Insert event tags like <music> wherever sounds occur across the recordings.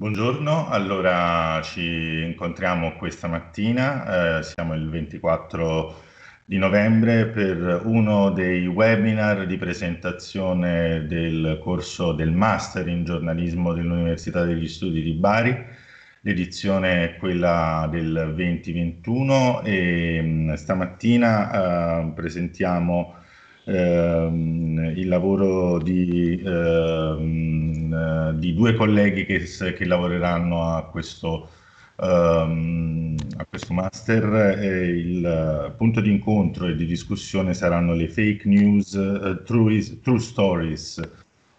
Buongiorno, allora ci incontriamo questa mattina, eh, siamo il 24 di novembre per uno dei webinar di presentazione del corso del Master in giornalismo dell'Università degli Studi di Bari. L'edizione è quella del 2021 e mh, mm, stamattina eh, presentiamo ehm, il lavoro di, ehm, di, due colleghi che, che lavoreranno a questo, ehm, a questo master. Eh, il punto di incontro e di discussione saranno le fake news, eh, true, true stories,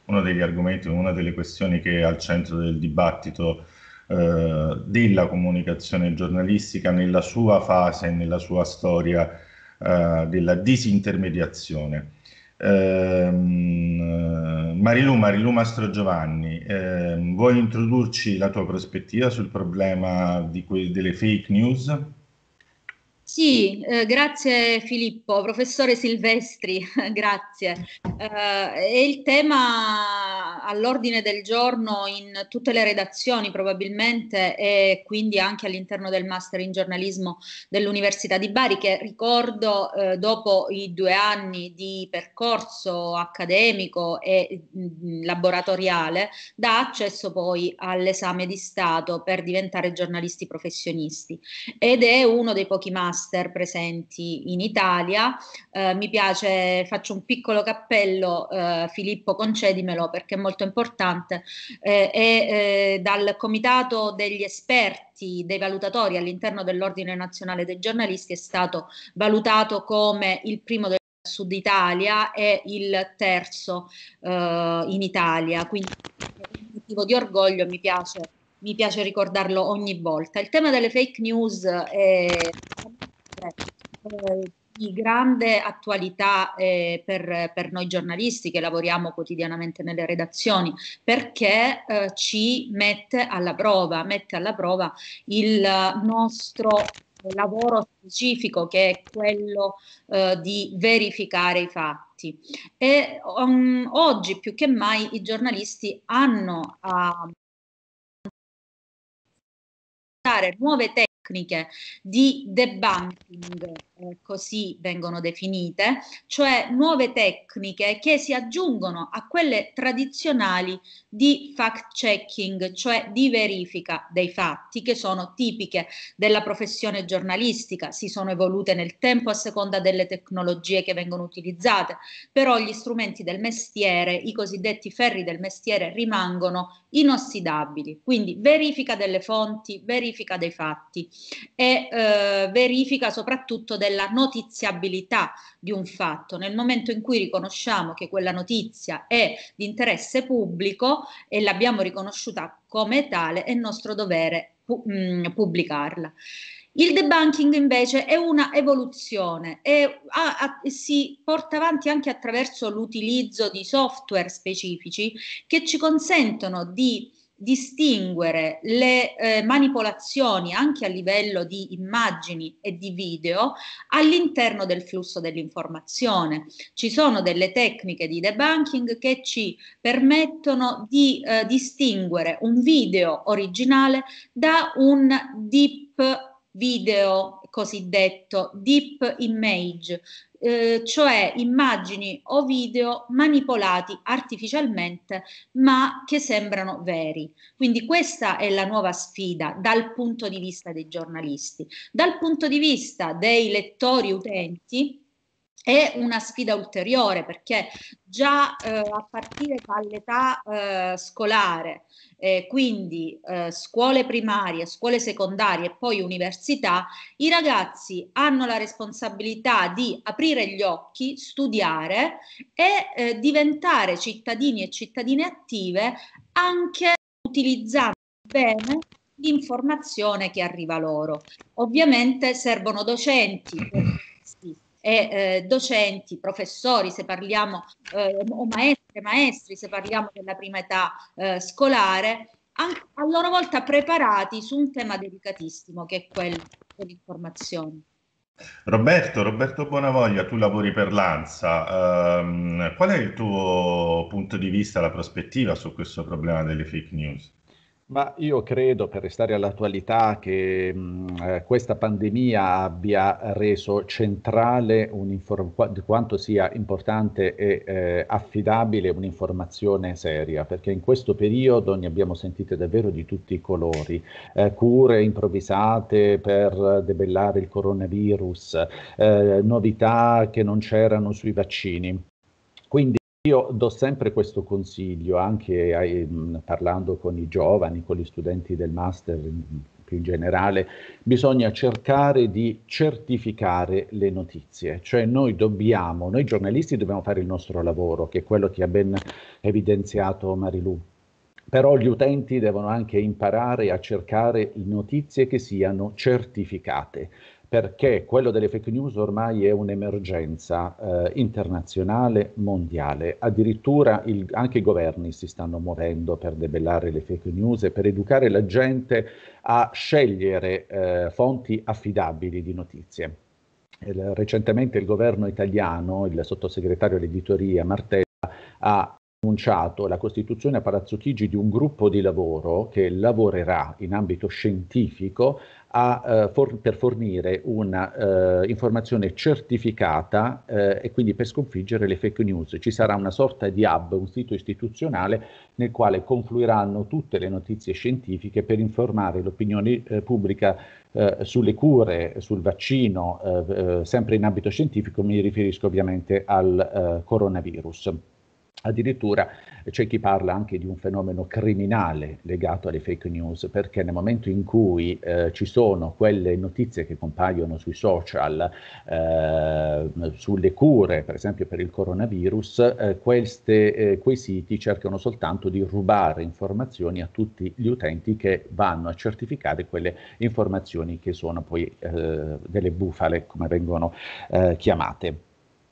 uno degli argomenti, una delle questioni che è al centro del dibattito eh, della comunicazione giornalistica nella sua fase, nella sua storia eh, della disintermediazione. Ehm, eh, Marilu, Marilu Mastro Giovanni, ehm, vuoi introdurci la tua prospettiva sul problema delle fake news? Sì, eh, grazie Filippo, professore Silvestri, <laughs> grazie. Eh, il tema all'ordine del giorno in tutte le redazioni probabilmente e quindi anche all'interno del master in giornalismo dell'Università di Bari che ricordo eh, dopo i due anni di percorso accademico e mh, mm, mm, laboratoriale dà accesso poi all'esame di Stato per diventare giornalisti professionisti ed è uno dei pochi master presenti in Italia. Eh, mi piace, faccio un piccolo cappello eh, Filippo, concedimelo perché è molto molto importante, eh, e eh, dal comitato degli esperti, dei valutatori all'interno dell'Ordine Nazionale dei Giornalisti è stato valutato come il primo del Sud Italia e il terzo eh, in Italia, quindi motivo di orgoglio mi piace, mi piace ricordarlo ogni volta. Il tema delle fake news è, è di grande attualità eh, per, per, noi giornalisti che lavoriamo quotidianamente nelle redazioni, perché eh, ci mette alla prova, mette alla prova il nostro lavoro specifico che è quello eh, di verificare i fatti. E um, oggi più che mai i giornalisti hanno a nuove tecniche tecniche di debunking, eh, così vengono definite, cioè nuove tecniche che si aggiungono a quelle tradizionali di fact checking, cioè di verifica dei fatti che sono tipiche della professione giornalistica, si sono evolute nel tempo a seconda delle tecnologie che vengono utilizzate, però gli strumenti del mestiere, i cosiddetti ferri del mestiere rimangono inossidabili, quindi verifica delle fonti, verifica dei fatti e eh, verifica soprattutto della notiziabilità di un fatto. Nel momento in cui riconosciamo che quella notizia è di interesse pubblico e l'abbiamo riconosciuta come tale, è nostro dovere pu- mh, mm, pubblicarla. Il debunking invece è una evoluzione e ha, ha, si porta avanti anche attraverso l'utilizzo di software specifici che ci consentono di distinguere le eh, manipolazioni anche a livello di immagini e di video all'interno del flusso dell'informazione. Ci sono delle tecniche di debunking che ci permettono di eh, distinguere un video originale da un deep video cosiddetto deep image, eh, cioè immagini o video manipolati artificialmente ma che sembrano veri. Quindi questa è la nuova sfida dal punto di vista dei giornalisti. Dal punto di vista dei lettori utenti, è una sfida ulteriore perché già eh, a partire dall'età eh, scolare, eh, quindi eh, scuole primarie, scuole secondarie e poi università, i ragazzi hanno la responsabilità di aprire gli occhi, studiare e eh, diventare cittadini e cittadine attive anche utilizzando bene l'informazione che arriva loro. Ovviamente servono docenti <clears throat> e eh, docenti, professori, se parliamo, eh, o maestre, maestri, se parliamo della prima età eh, scolare, a loro volta preparati su un tema delicatissimo che è quello dell'informazione. Roberto, Roberto Bonavoglia, tu lavori per l'ANSA, um, ehm, qual è il tuo punto di vista, la prospettiva su questo problema delle fake news? Ma io credo, per restare all'attualità, che mh, mm, eh, questa pandemia abbia reso centrale di quanto sia importante e eh, affidabile un'informazione seria, perché in questo periodo ne abbiamo sentite davvero di tutti i colori, eh, cure improvvisate per debellare il coronavirus, eh, novità che non c'erano sui vaccini. Quindi io do sempre questo consiglio anche ai, mm, parlando con i giovani, con gli studenti del master in, mm, più in generale, bisogna cercare di certificare le notizie, cioè noi dobbiamo, noi giornalisti dobbiamo fare il nostro lavoro, che è quello che ha ben evidenziato Marilu però gli utenti devono anche imparare a cercare notizie che siano certificate perché quello delle fake news ormai è un'emergenza eh, internazionale, mondiale. Addirittura il, anche i governi si stanno muovendo per debellare le fake news e per educare la gente a scegliere eh, fonti affidabili di notizie. recentemente il governo italiano, il sottosegretario all'editoria Martella, ha annunciato la costituzione a Palazzo Chigi di un gruppo di lavoro che lavorerà in ambito scientifico a, eh, for- per fornire un'informazione eh, certificata eh, e quindi per sconfiggere le fake news. Ci sarà una sorta di hub, un sito istituzionale nel quale confluiranno tutte le notizie scientifiche per informare l'opinione eh, pubblica eh, sulle cure, sul vaccino, eh, sempre in ambito scientifico, mi riferisco ovviamente al coronavirus. Addirittura eh, c'è chi parla anche di un fenomeno criminale legato alle fake news, perché nel momento in cui eh, ci sono quelle notizie che compaiono sui social eh, sulle cure, per esempio per il coronavirus, eh, queste, eh, quei siti cercano soltanto di rubare informazioni a tutti gli utenti che vanno a certificare quelle informazioni che sono poi eh, delle bufale, come vengono chiamate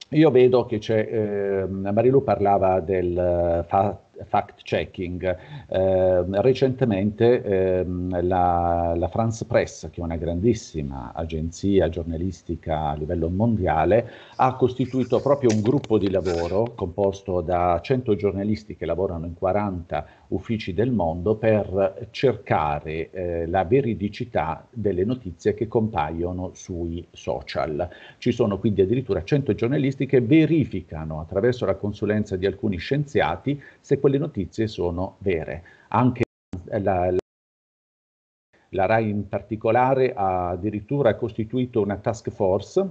io vedo che c'è, eh, Marilu parlava del eh, fatto fact checking. Eh, recentemente ehm, la, la, France Press, che è una grandissima agenzia giornalistica a livello mondiale, ha costituito proprio un gruppo di lavoro composto da 100 giornalisti che lavorano in 40 uffici del mondo per cercare eh, la veridicità delle notizie che compaiono sui social. Ci sono quindi addirittura 100 giornalisti che verificano attraverso la consulenza di alcuni scienziati se quelle notizie sono vere. Anche la, la la RAI in particolare ha addirittura costituito una task force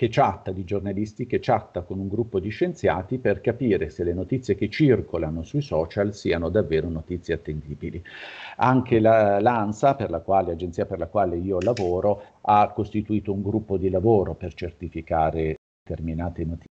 che chatta, di giornalisti che chatta con un gruppo di scienziati per capire se le notizie che circolano sui social siano davvero notizie attendibili. Anche la, l'ANSA, per la quale, l'agenzia per la quale io lavoro, ha costituito un gruppo di lavoro per certificare determinate notizie.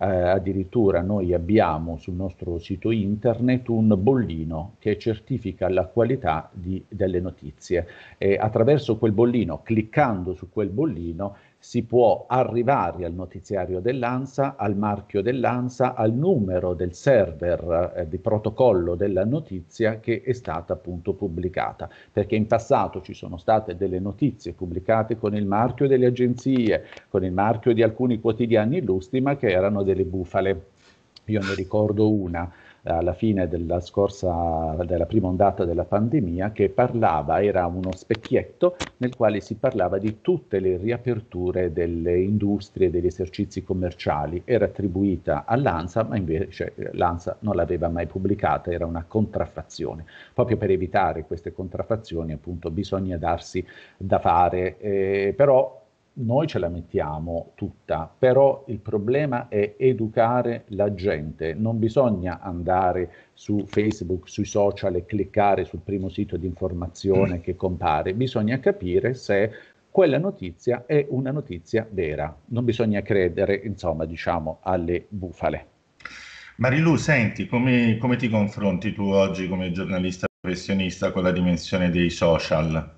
Eh, addirittura noi abbiamo sul nostro sito internet un bollino che certifica la qualità di, delle notizie e attraverso quel bollino, cliccando su quel bollino, si può arrivare al notiziario dell'ANSA, al marchio dell'ANSA, al numero del server eh, di protocollo della notizia che è stata appunto pubblicata, perché in passato ci sono state delle notizie pubblicate con il marchio delle agenzie, con il marchio di alcuni quotidiani illustri, ma che erano delle bufale. Io ne ricordo una alla fine della scorsa, della prima ondata della pandemia, che parlava, era uno specchietto nel quale si parlava di tutte le riaperture delle industrie, degli esercizi commerciali. Era attribuita all'ANSA, ma invece l'ANSA non l'aveva mai pubblicata, era una contraffazione. Proprio per evitare queste contraffazioni, appunto, bisogna darsi da fare, eh, però noi ce la mettiamo tutta, però il problema è educare la gente, non bisogna andare su Facebook, sui social e cliccare sul primo sito di informazione mm. che compare, bisogna capire se quella notizia è una notizia vera, non bisogna credere, insomma, diciamo, alle bufale. Marilu, senti, come, come ti confronti tu oggi come giornalista professionista con la dimensione dei social?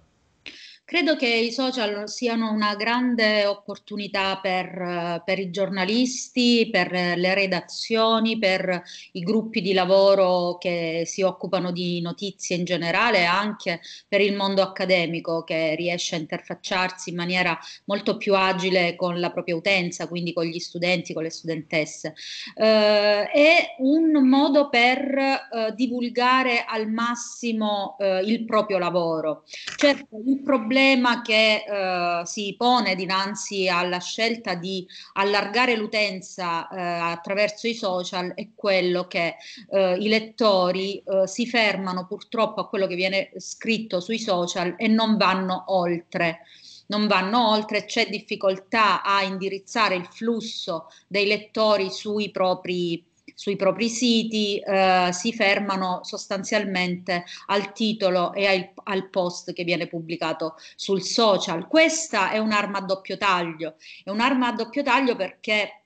Credo che i social siano una grande opportunità per, eh, per, i giornalisti, per eh, le redazioni, per i gruppi di lavoro che si occupano di notizie in generale, anche per il mondo accademico che riesce a interfacciarsi in maniera molto più agile con la propria utenza, quindi con gli studenti, con le studentesse. Eh, è un modo per eh, divulgare al massimo eh, il proprio lavoro. Certo, il problema problema che eh, si pone dinanzi alla scelta di allargare l'utenza eh, attraverso i social è quello che eh, i lettori eh, si fermano purtroppo a quello che viene scritto sui social e non vanno oltre non vanno oltre, c'è difficoltà a indirizzare il flusso dei lettori sui propri sui propri siti, eh, si fermano sostanzialmente al titolo e al, al, post che viene pubblicato sul social. Questa è un'arma a doppio taglio, è un'arma a doppio taglio perché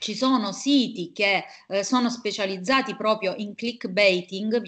ci sono siti che eh, sono specializzati proprio in clickbaiting,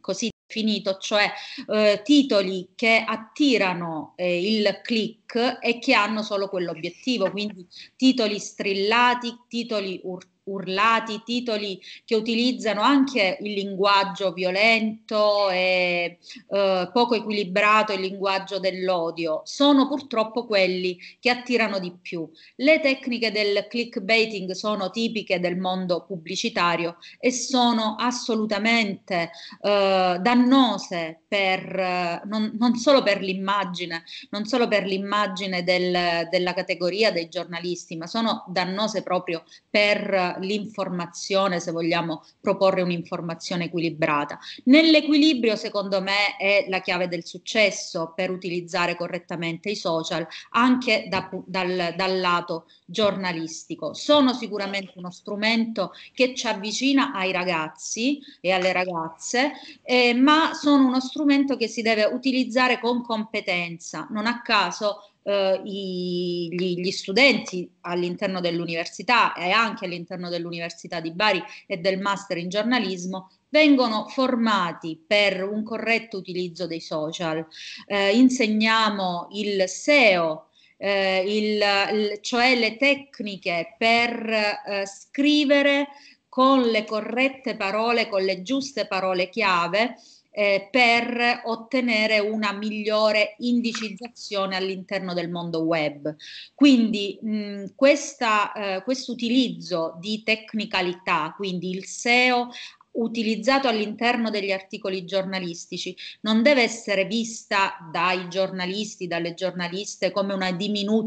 così definito, cioè eh, titoli che attirano eh, il click e che hanno solo quell'obiettivo, quindi titoli strillati, titoli urtati urlati, titoli che utilizzano anche il linguaggio violento e eh, poco equilibrato, il linguaggio dell'odio, sono purtroppo quelli che attirano di più. Le tecniche del clickbaiting sono tipiche del mondo pubblicitario e sono assolutamente eh, dannose per, eh, non, non, solo per l'immagine, non solo per l'immagine del, della categoria dei giornalisti, ma sono dannose proprio per l'informazione, se vogliamo proporre un'informazione equilibrata. Nell'equilibrio, secondo me, è la chiave del successo per utilizzare correttamente i social, anche da, dal, dal lato giornalistico. Sono sicuramente uno strumento che ci avvicina ai ragazzi e alle ragazze, eh, ma sono uno strumento che si deve utilizzare con competenza. Non a caso eh, i, gli, gli, studenti all'interno dell'università e anche all'interno dell'Università di Bari e del Master in giornalismo vengono formati per un corretto utilizzo dei social. Eh, insegniamo il SEO, eh, il, il, cioè le tecniche per eh, scrivere con le corrette parole, con le giuste parole chiave eh, per ottenere una migliore indicizzazione all'interno del mondo web. Quindi mh, questa, eh, questo utilizzo di tecnicalità, quindi il SEO utilizzato all'interno degli articoli giornalistici non deve essere vista dai giornalisti, dalle giornaliste come una diminuzione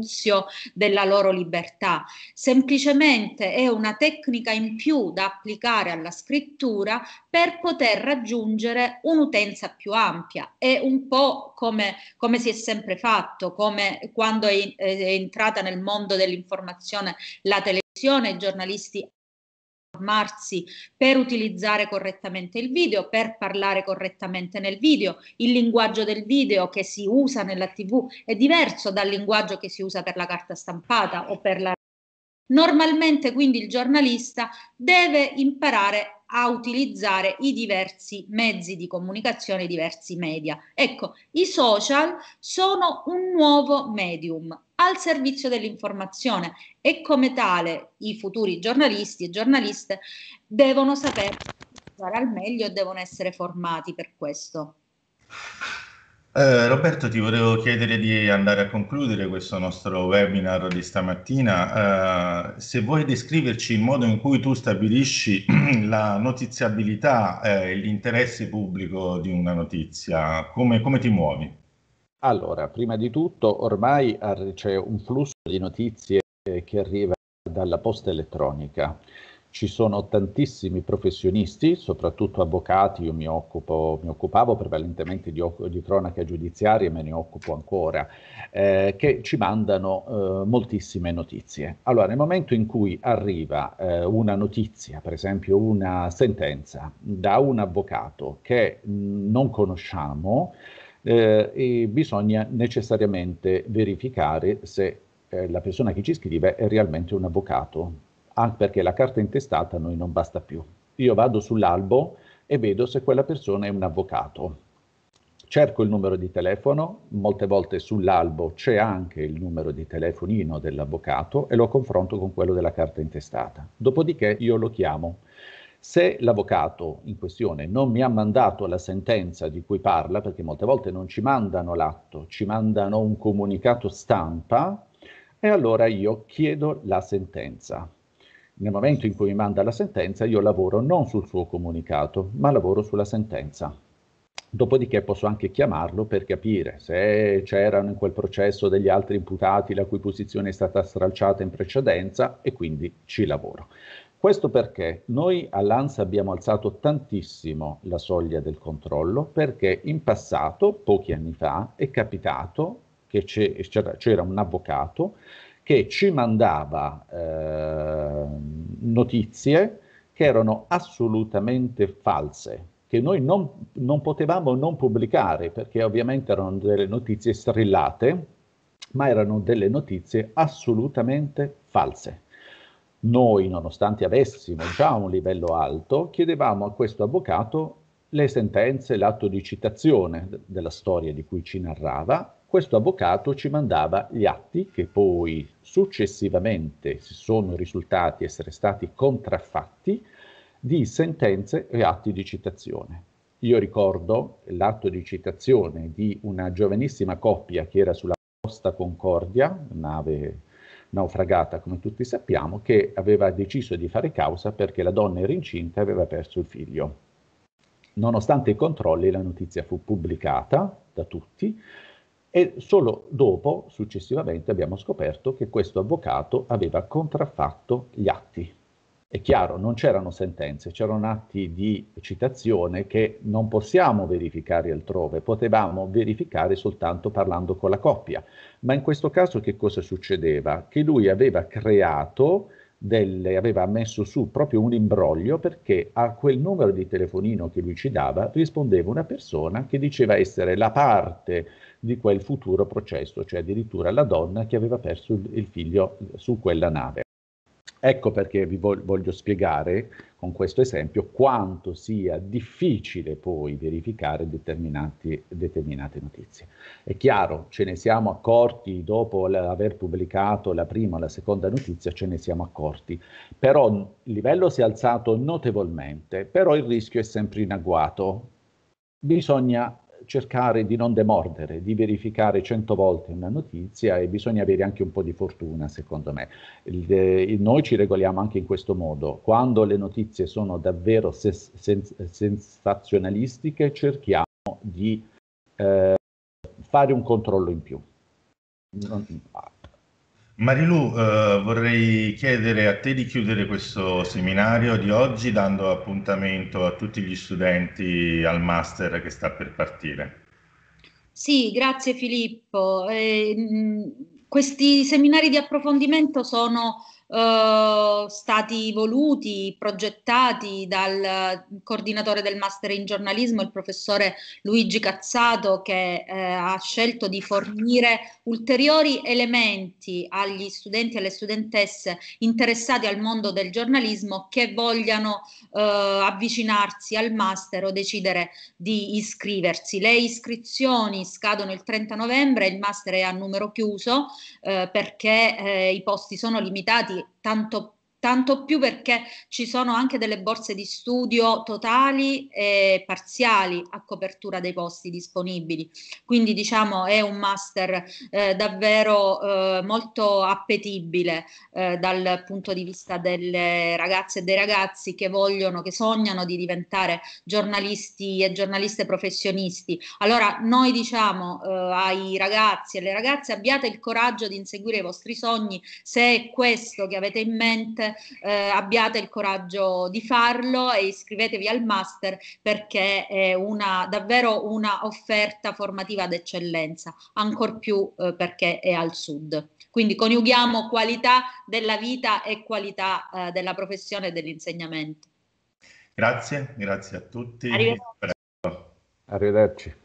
della loro libertà, semplicemente è una tecnica in più da applicare alla scrittura per poter raggiungere un'utenza più ampia. È un po' come, come si è sempre fatto, come quando è, è entrata nel mondo dell'informazione la televisione, i giornalisti informarsi per utilizzare correttamente il video, per parlare correttamente nel video. Il linguaggio del video che si usa nella TV è diverso dal linguaggio che si usa per la carta stampata o per la... Normalmente quindi il giornalista deve imparare a utilizzare i diversi mezzi di comunicazione, i diversi media. Ecco, i social sono un nuovo medium, al servizio dell'informazione e come tale i futuri giornalisti e giornaliste devono sapere al meglio e devono essere formati per questo. Eh, Roberto, ti volevo chiedere di andare a concludere questo nostro webinar di stamattina. Eh, se vuoi descriverci il modo in cui tu stabilisci <clears throat> la notiziabilità eh, e eh, l'interesse pubblico di una notizia, come, come ti muovi? Allora, prima di tutto, ormai c'è un flusso di notizie che arriva dalla posta elettronica. Ci sono tantissimi professionisti, soprattutto avvocati, io mi, occupo, mi occupavo prevalentemente di, di, cronaca giudiziaria e me ne occupo ancora, eh, che ci mandano eh, moltissime notizie. Allora, nel momento in cui arriva eh, una notizia, per esempio una sentenza, da un avvocato che mm, non conosciamo, eh, e bisogna necessariamente verificare se eh, la persona che ci scrive è realmente un avvocato, anche perché la carta intestata a noi non basta più. Io vado sull'albo e vedo se quella persona è un avvocato. Cerco il numero di telefono, molte volte sull'albo c'è anche il numero di telefonino dell'avvocato e lo confronto con quello della carta intestata. Dopodiché io lo chiamo se l'avvocato in questione non mi ha mandato la sentenza di cui parla, perché molte volte non ci mandano l'atto, ci mandano un comunicato stampa, e allora io chiedo la sentenza. Nel momento in cui mi manda la sentenza, io lavoro non sul suo comunicato, ma lavoro sulla sentenza. Dopodiché posso anche chiamarlo per capire se c'erano in quel processo degli altri imputati la cui posizione è stata stralciata in precedenza e quindi ci lavoro. Questo perché noi all'ANSA abbiamo alzato tantissimo la soglia del controllo perché in passato, pochi anni fa, è capitato che c'era un avvocato che ci mandava eh, notizie che erano assolutamente false, che noi non, non potevamo non pubblicare perché ovviamente erano delle notizie strillate, ma erano delle notizie assolutamente false noi, nonostante avessimo già un livello alto, chiedevamo a questo avvocato le sentenze, l'atto di citazione della storia di cui ci narrava, questo avvocato ci mandava gli atti che poi successivamente si sono risultati essere stati contraffatti di sentenze e atti di citazione. Io ricordo l'atto di citazione di una giovanissima coppia che era sulla Costa Concordia, nave naufragata, come tutti sappiamo, che aveva deciso di fare causa perché la donna era incinta e aveva perso il figlio. Nonostante i controlli, la notizia fu pubblicata da tutti e solo dopo, successivamente, abbiamo scoperto che questo avvocato aveva contraffatto gli atti è chiaro, non c'erano sentenze, c'erano atti di citazione che non possiamo verificare altrove, potevamo verificare soltanto parlando con la coppia. Ma in questo caso che cosa succedeva? Che lui aveva creato delle, aveva messo su proprio un imbroglio perché a quel numero di telefonino che lui ci dava rispondeva una persona che diceva essere la parte di quel futuro processo, cioè addirittura la donna che aveva perso il, il figlio su quella nave. Ecco perché vi voglio spiegare con questo esempio quanto sia difficile poi verificare determinate notizie. È chiaro, ce ne siamo accorti dopo aver pubblicato la prima o la seconda notizia, ce ne siamo accorti, però il livello si è alzato notevolmente, però il rischio è sempre in agguato. Bisogna cercare di non demordere, di verificare cento volte una notizia e bisogna avere anche un po' di fortuna, secondo me. Il, eh, il, noi ci regoliamo anche in questo modo. Quando le notizie sono davvero ses, sens, sensazionalistiche, cerchiamo di eh, fare un controllo in più. Non, Marilu, eh, vorrei chiedere a te di chiudere questo seminario di oggi dando appuntamento a tutti gli studenti al master che sta per partire. Sì, grazie Filippo. Eh, questi seminari di approfondimento sono eh, stati voluti, progettati dal coordinatore del master in giornalismo, il professore Luigi Cazzato, che eh, ha scelto di fornire ulteriori elementi agli studenti e alle studentesse interessati al mondo del giornalismo che vogliano eh, avvicinarsi al master o decidere di iscriversi. Le iscrizioni scadono il 30 novembre, il master è a numero chiuso eh, perché eh, i posti sono limitati tanto tanto più perché ci sono anche delle borse di studio totali e parziali a copertura dei posti disponibili. Quindi diciamo è un master eh, davvero eh, molto appetibile eh, dal punto di vista delle ragazze e dei ragazzi che vogliono, che sognano di diventare giornalisti e giornaliste professionisti. Allora noi diciamo eh, ai ragazzi e alle ragazze abbiate il coraggio di inseguire i vostri sogni se è questo che avete in mente eh, abbiate il coraggio di farlo e iscrivetevi al master perché è una, davvero una offerta formativa d'eccellenza, ancor più eh, perché è al sud. Quindi coniughiamo qualità della vita e qualità eh, della professione e dell'insegnamento. Grazie, grazie a tutti. Arrivederci. Arrivederci.